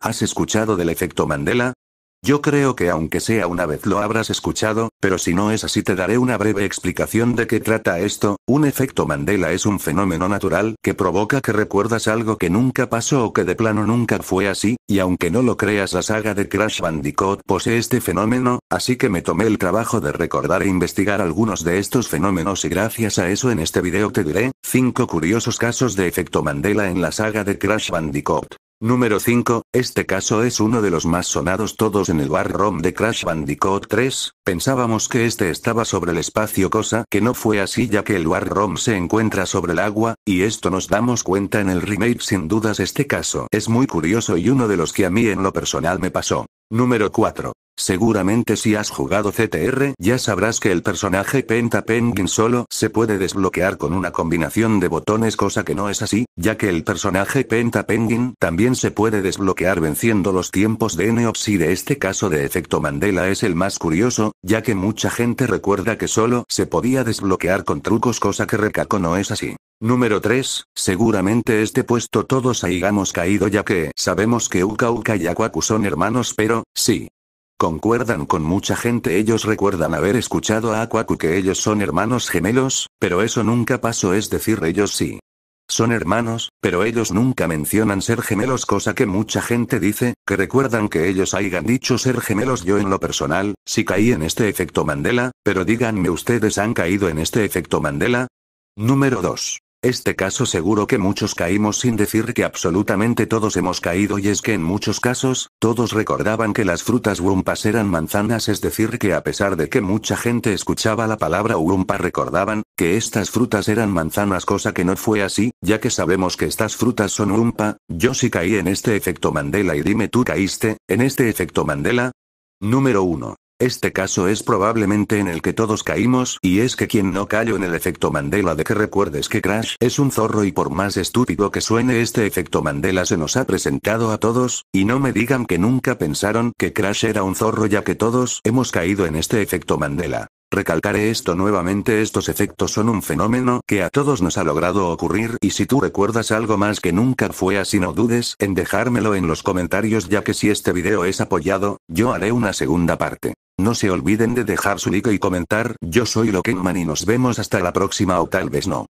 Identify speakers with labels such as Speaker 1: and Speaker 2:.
Speaker 1: ¿Has escuchado del efecto Mandela? Yo creo que aunque sea una vez lo habrás escuchado, pero si no es así te daré una breve explicación de qué trata esto. Un efecto Mandela es un fenómeno natural que provoca que recuerdas algo que nunca pasó o que de plano nunca fue así, y aunque no lo creas la saga de Crash Bandicoot posee este fenómeno, así que me tomé el trabajo de recordar e investigar algunos de estos fenómenos y gracias a eso en este video te diré 5 curiosos casos de efecto Mandela en la saga de Crash Bandicoot. Número 5, este caso es uno de los más sonados todos en el War ROM de Crash Bandicoot 3, pensábamos que este estaba sobre el espacio cosa que no fue así ya que el War ROM se encuentra sobre el agua, y esto nos damos cuenta en el remake sin dudas este caso es muy curioso y uno de los que a mí en lo personal me pasó. Número 4. Seguramente si has jugado CTR ya sabrás que el personaje Penta Penguin solo se puede desbloquear con una combinación de botones cosa que no es así, ya que el personaje Penta Penguin también se puede desbloquear venciendo los tiempos de Neops y de este caso de efecto Mandela es el más curioso, ya que mucha gente recuerda que solo se podía desbloquear con trucos cosa que recaco no es así. Número 3, seguramente este puesto todos hemos caído ya que sabemos que Uka Uka y Aku son hermanos pero, sí, Concuerdan con mucha gente ellos recuerdan haber escuchado a Aquaku que ellos son hermanos gemelos, pero eso nunca pasó es decir ellos sí. Son hermanos, pero ellos nunca mencionan ser gemelos cosa que mucha gente dice, que recuerdan que ellos hayan dicho ser gemelos yo en lo personal, si caí en este efecto Mandela, pero díganme ustedes han caído en este efecto Mandela. Número 2. Este caso seguro que muchos caímos sin decir que absolutamente todos hemos caído y es que en muchos casos, todos recordaban que las frutas Wumpas eran manzanas es decir que a pesar de que mucha gente escuchaba la palabra Wumpa recordaban, que estas frutas eran manzanas cosa que no fue así, ya que sabemos que estas frutas son Wumpa, yo sí caí en este efecto Mandela y dime tú caíste, en este efecto Mandela. Número 1. Este caso es probablemente en el que todos caímos, y es que quien no cayó en el efecto Mandela de que recuerdes que Crash es un zorro y por más estúpido que suene este efecto Mandela se nos ha presentado a todos, y no me digan que nunca pensaron que Crash era un zorro ya que todos hemos caído en este efecto Mandela. Recalcaré esto nuevamente, estos efectos son un fenómeno que a todos nos ha logrado ocurrir y si tú recuerdas algo más que nunca fue así no dudes en dejármelo en los comentarios ya que si este video es apoyado, yo haré una segunda parte. No se olviden de dejar su like y comentar, yo soy man y nos vemos hasta la próxima o tal vez no.